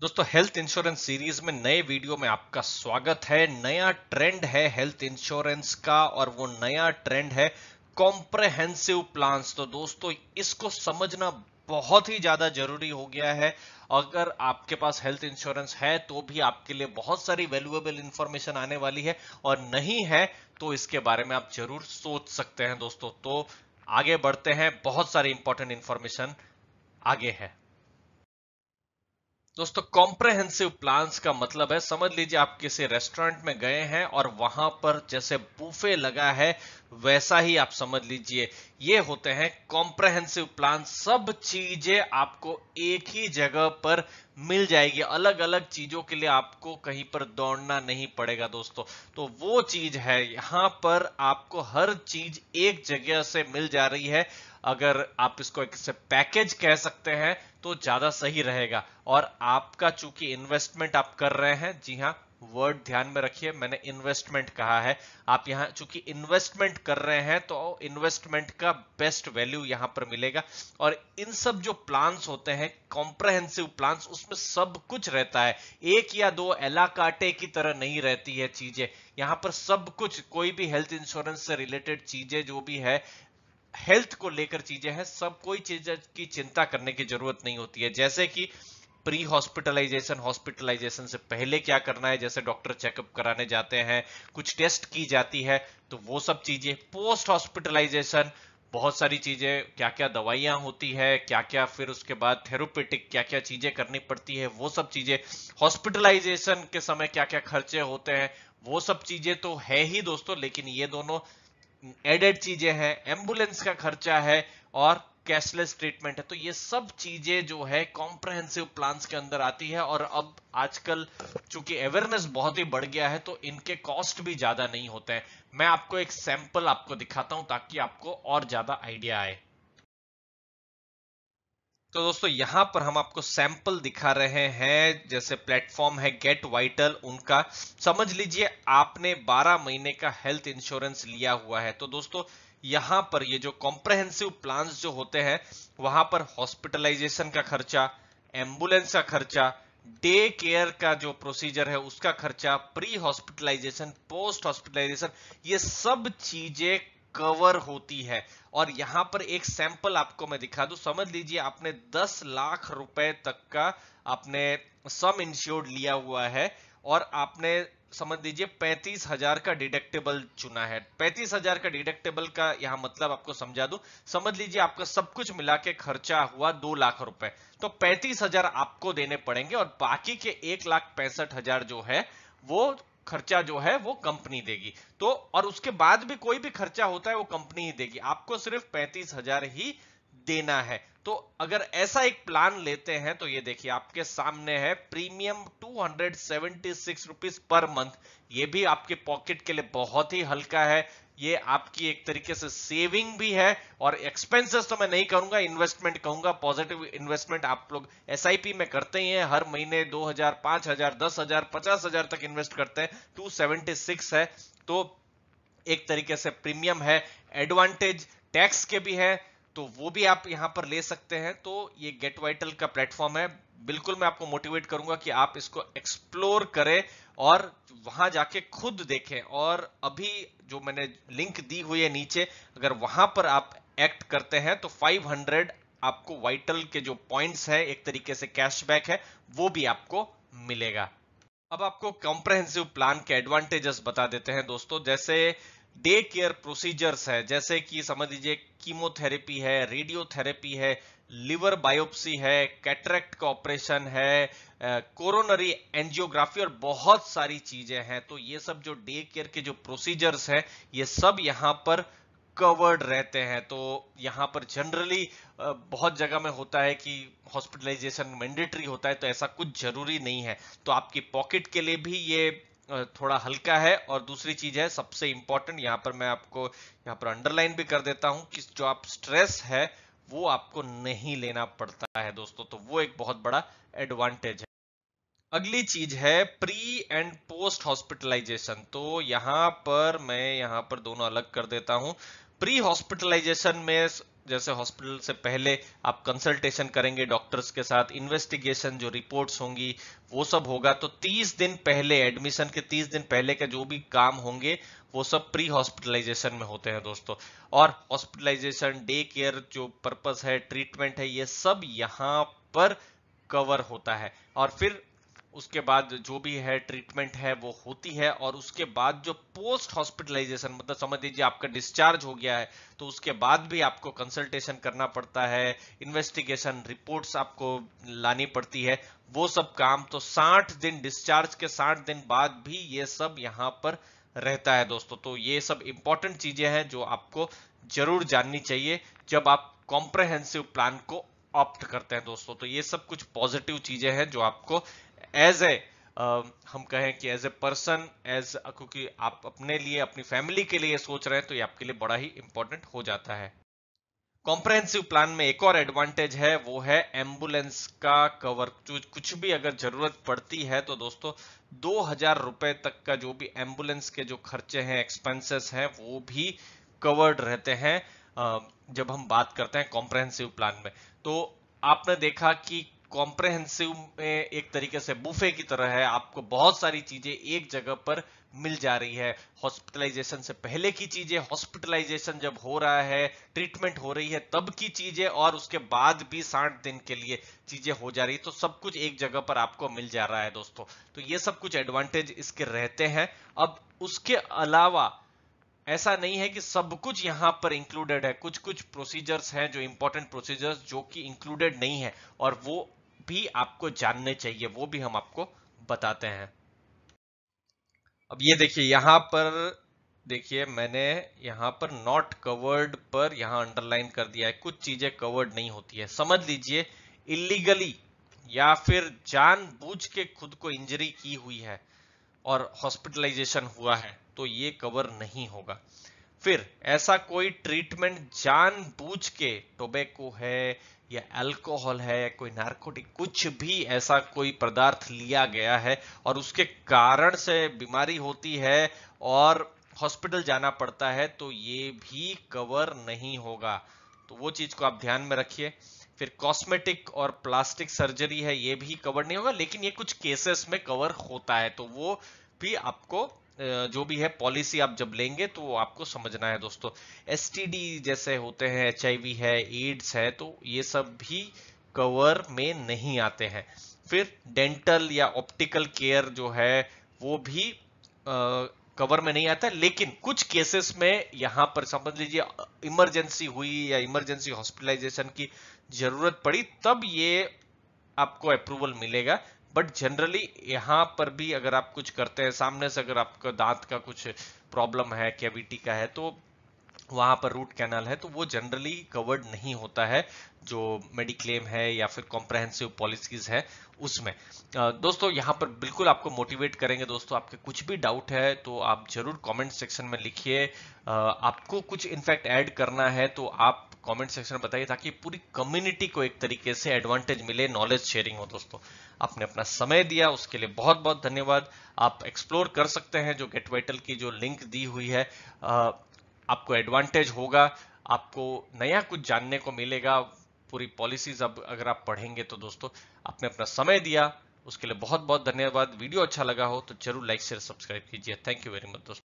दोस्तों health insurance series में नए वीडियो में आपका स्वागत है नया ट्रेंड है हेल्थ इंश्योरेंस का और वो नया ट्रेंड है कॉम्प्रहेंसिव प्लान्स तो दोस्तों इसको समझना बहुत ही ज्यादा जरूरी हो गया है अगर आपके पास हेल्थ इंश्योरेंस है तो भी आपके लिए बहुत सारी वैल्यूएबल इंफॉर्मेशन आने वाली है और नहीं है तो इसके बारे में आप जरूर सोच सकते हैं दोस्तों तो आगे बढ़ते हैं बहुत सारी इंपॉर्टेंट इंफॉर्मेशन आगे है दोस्तों कॉम्प्रहेंसिव प्लान्स का मतलब है समझ लीजिए आप किसी रेस्टोरेंट में गए हैं और वहां पर जैसे बूफे लगा है वैसा ही आप समझ लीजिए ये होते हैं कॉम्प्रहेंसिव प्लान सब चीजें आपको एक ही जगह पर मिल जाएगी अलग अलग चीजों के लिए आपको कहीं पर दौड़ना नहीं पड़ेगा दोस्तों तो वो चीज है यहां पर आपको हर चीज एक जगह से मिल जा रही है अगर आप इसको एक से पैकेज कह सकते हैं तो ज्यादा सही रहेगा और आपका चूंकि इन्वेस्टमेंट आप कर रहे हैं जी हाँ वर्ड ध्यान में रखिए मैंने इन्वेस्टमेंट कहा है आप यहाँ चूंकि इन्वेस्टमेंट कर रहे हैं तो इन्वेस्टमेंट का बेस्ट वैल्यू यहां पर मिलेगा और इन सब जो प्लान्स होते हैं कॉम्प्रहेंसिव प्लान्स उसमें सब कुछ रहता है एक या दो एलाकाटे की तरह नहीं रहती है चीजें यहां पर सब कुछ कोई भी हेल्थ इंश्योरेंस से रिलेटेड चीजें जो भी है हेल्थ को लेकर चीजें हैं सब कोई चीज की चिंता करने की जरूरत नहीं होती है जैसे कि प्री हॉस्पिटलाइजेशन हॉस्पिटलाइजेशन से पहले क्या करना है जैसे डॉक्टर चेकअप कराने जाते हैं कुछ टेस्ट की जाती है तो वो सब चीजें पोस्ट हॉस्पिटलाइजेशन बहुत सारी चीजें क्या क्या दवाइयां होती है क्या क्या फिर उसके बाद थेरोपेटिक क्या क्या चीजें करनी पड़ती है वो सब चीजें हॉस्पिटलाइजेशन के समय क्या क्या खर्चे होते हैं वो सब चीजें तो है ही दोस्तों लेकिन ये दोनों एडेड चीजें हैं एम्बुलेंस का खर्चा है और कैशलेस ट्रीटमेंट है तो ये सब चीजें जो है कॉम्प्रहेंसिव प्लान्स के अंदर आती है और अब आजकल चूंकि अवेयरनेस बहुत ही बढ़ गया है तो इनके कॉस्ट भी ज्यादा नहीं होते हैं मैं आपको एक सैंपल आपको दिखाता हूं ताकि आपको और ज्यादा आइडिया आए तो दोस्तों यहां पर हम आपको सैंपल दिखा रहे हैं जैसे प्लेटफॉर्म है गेट वाइटल उनका समझ लीजिए आपने 12 महीने का हेल्थ इंश्योरेंस लिया हुआ है तो दोस्तों यहां पर ये जो कॉम्प्रहेंसिव प्लान जो होते हैं वहां पर हॉस्पिटलाइजेशन का खर्चा एम्बुलेंस का खर्चा डे केयर का जो प्रोसीजर है उसका खर्चा प्री हॉस्पिटलाइजेशन पोस्ट हॉस्पिटलाइजेशन ये सब चीजें कवर होती है और यहां पर एक सैंपल आपको मैं दिखा दू समझ लीजिए आपने 10 लाख रुपए तक का आपने सम इंश्योर्ड लिया हुआ है और आपने समझ लीजिए पैंतीस हजार का डिडक्टेबल चुना है पैंतीस हजार का डिडक्टेबल का यहां मतलब आपको समझा दू समझ लीजिए आपका सब कुछ मिला के खर्चा हुआ दो लाख रुपए तो पैंतीस हजार आपको देने पड़ेंगे और बाकी के एक लाख पैंसठ हजार जो है वो खर्चा जो है वो कंपनी देगी तो और उसके बाद भी कोई भी खर्चा होता है वो कंपनी ही देगी आपको सिर्फ पैंतीस हजार ही देना है तो अगर ऐसा एक प्लान लेते हैं तो ये देखिए आपके सामने है premium two hundred seventy six rupees per month ये भी आपके पॉकेट के लिए बहुत ही हल्का है ये आपकी एक तरीके से सेविंग भी है और एक्सपेंसेस तो मैं नहीं करूंगा इन्वेस्टमेंट कहूंगा पॉजिटिव इन्वेस्टमेंट आप लोग एस में करते ही हैं हर महीने 2000, 5000, 10000, 50000 तक इन्वेस्ट करते हैं 276 है तो एक तरीके से प्रीमियम है एडवांटेज टैक्स के भी है तो वो भी आप यहां पर ले सकते हैं तो ये गेट वाइटल का प्लेटफॉर्म है बिल्कुल मैं आपको मोटिवेट करूंगा कि आप इसको एक्सप्लोर करें और वहां जाके खुद देखें और अभी जो मैंने लिंक दी हुई है नीचे अगर वहां पर आप एक्ट करते हैं तो 500 आपको वाइटल के जो पॉइंट्स है एक तरीके से कैशबैक है वो भी आपको मिलेगा अब आपको कॉम्प्रेहेंसिव प्लान के एडवांटेजेस बता देते हैं दोस्तों जैसे डे केयर प्रोसीजर्स है जैसे कि समझ लीजिए कीमोथेरेपी है रेडियोथेरेपी है लिवर बायोप्सी है कैटरेक्ट का ऑपरेशन है कोरोनरी एंजियोग्राफी और बहुत सारी चीजें हैं तो ये सब जो डे केयर के जो प्रोसीजर्स हैं ये सब यहाँ पर कवर्ड रहते हैं तो यहाँ पर जनरली बहुत जगह में होता है कि हॉस्पिटलाइजेशन मैंडेटरी होता है तो ऐसा कुछ जरूरी नहीं है तो आपकी पॉकेट के लिए भी ये थोड़ा हल्का है और दूसरी चीज है सबसे इंपॉर्टेंट यहां पर मैं आपको यहां पर अंडरलाइन भी कर देता हूं कि जो आप स्ट्रेस है वो आपको नहीं लेना पड़ता है दोस्तों तो वो एक बहुत बड़ा एडवांटेज है अगली चीज है प्री एंड पोस्ट हॉस्पिटलाइजेशन तो यहां पर मैं यहां पर दोनों अलग कर देता हूं प्री हॉस्पिटलाइजेशन में जैसे हॉस्पिटल से पहले आप कंसल्टेशन करेंगे डॉक्टर्स के साथ इन्वेस्टिगेशन जो रिपोर्ट्स होंगी वो सब होगा तो 30 दिन पहले एडमिशन के 30 दिन पहले के जो भी काम होंगे वो सब प्री हॉस्पिटलाइजेशन में होते हैं दोस्तों और हॉस्पिटलाइजेशन डे केयर जो पर्पज है ट्रीटमेंट है ये सब यहाँ पर कवर होता है और फिर उसके बाद जो भी है ट्रीटमेंट है वो होती है और उसके बाद जो पोस्ट हॉस्पिटलाइजेशन मतलब समझ लीजिए आपका डिस्चार्ज हो गया है तो उसके बाद भी आपको कंसल्टेशन करना पड़ता है इन्वेस्टिगेशन रिपोर्ट्स आपको लानी पड़ती है वो सब काम तो 60 दिन डिस्चार्ज के 60 दिन बाद भी ये सब यहाँ पर रहता है दोस्तों तो ये सब इंपॉर्टेंट चीजें हैं जो आपको जरूर जाननी चाहिए जब आप कॉम्प्रहेंसिव प्लान को ऑप्ट करते हैं दोस्तों तो ये सब कुछ पॉजिटिव चीजें हैं जो आपको एज ए um, हम कहें कि एज ए पर्सन एज क्योंकि आप अपने लिए अपनी फैमिली के लिए सोच रहे हैं तो ये आपके लिए बड़ा ही इंपॉर्टेंट हो जाता है कॉम्प्रहेंसिव प्लान में एक और एडवांटेज है वो है एम्बुलेंस का कवर कुछ भी अगर जरूरत पड़ती है तो दोस्तों दो हजार रुपए तक का जो भी एम्बुलेंस के जो खर्चे हैं एक्सपेंसेस हैं वो भी कवर्ड रहते हैं जब हम बात करते हैं कॉम्प्रहेंसिव प्लान में तो आपने देखा कि कॉम्प्रहेंसिव में एक तरीके से बुफे की तरह है आपको बहुत सारी चीजें एक जगह पर मिल जा रही है हॉस्पिटलाइजेशन से पहले की चीजें हॉस्पिटलाइजेशन जब हो रहा है ट्रीटमेंट हो रही है तब की चीजें और उसके बाद भी साठ दिन के लिए चीजें हो जा रही है तो सब कुछ एक जगह पर आपको मिल जा रहा है दोस्तों तो ये सब कुछ एडवांटेज इसके रहते हैं अब उसके अलावा ऐसा नहीं है कि सब कुछ यहाँ पर इंक्लूडेड है कुछ कुछ प्रोसीजर्स हैं जो इंपॉर्टेंट प्रोसीजर्स जो कि इंक्लूडेड नहीं है और वो भी आपको जानने चाहिए वो भी हम आपको बताते हैं अब ये देखिए यहां पर देखिए मैंने यहां पर नॉट कवर्ड पर यहां अंडरलाइन कर दिया है कुछ चीजें कवर्ड नहीं होती है समझ लीजिए इलीगली या फिर जानबूझ के खुद को इंजरी की हुई है और हॉस्पिटलाइजेशन हुआ है तो ये कवर नहीं होगा फिर ऐसा कोई ट्रीटमेंट बूझ के टोबैको है या अल्कोहल है या कोई नार्कोटिक कुछ भी ऐसा कोई पदार्थ लिया गया है और उसके कारण से बीमारी होती है और हॉस्पिटल जाना पड़ता है तो ये भी कवर नहीं होगा तो वो चीज को आप ध्यान में रखिए फिर कॉस्मेटिक और प्लास्टिक सर्जरी है ये भी कवर नहीं होगा लेकिन ये कुछ केसेस में कवर होता है तो वो भी आपको जो भी है पॉलिसी आप जब लेंगे तो आपको समझना है दोस्तों एस जैसे होते हैं एच है एड्स है तो ये सब भी कवर में नहीं आते हैं फिर डेंटल या ऑप्टिकल केयर जो है वो भी आ, कवर में नहीं आता लेकिन कुछ केसेस में यहाँ पर समझ लीजिए इमरजेंसी हुई या इमरजेंसी हॉस्पिटलाइजेशन की जरूरत पड़ी तब ये आपको अप्रूवल मिलेगा बट जनरली यहाँ पर भी अगर आप कुछ करते हैं सामने से अगर आपका दांत का कुछ प्रॉब्लम है कैविटी का है तो वहाँ पर रूट कैनाल है तो वो जनरली कवर्ड नहीं होता है जो मेडिक्लेम है या फिर कॉम्प्रहेंसिव पॉलिसीज है उसमें दोस्तों यहाँ पर बिल्कुल आपको मोटिवेट करेंगे दोस्तों आपके कुछ भी डाउट है तो आप जरूर कमेंट सेक्शन में लिखिए आपको कुछ इनफैक्ट ऐड करना है तो आप कमेंट सेक्शन में बताइए ताकि पूरी कम्युनिटी को एक तरीके से एडवांटेज मिले नॉलेज शेयरिंग हो दोस्तों आपने अपना समय दिया उसके लिए बहुत बहुत धन्यवाद आप एक्सप्लोर कर सकते हैं जो गेट वाइटल की जो लिंक दी हुई है आपको एडवांटेज होगा आपको नया कुछ जानने को मिलेगा पूरी पॉलिसीज अब अगर आप पढ़ेंगे तो दोस्तों आपने अपना समय दिया उसके लिए बहुत बहुत धन्यवाद वीडियो अच्छा लगा हो तो जरूर लाइक शेयर सब्सक्राइब कीजिए थैंक यू वेरी मच दोस्तों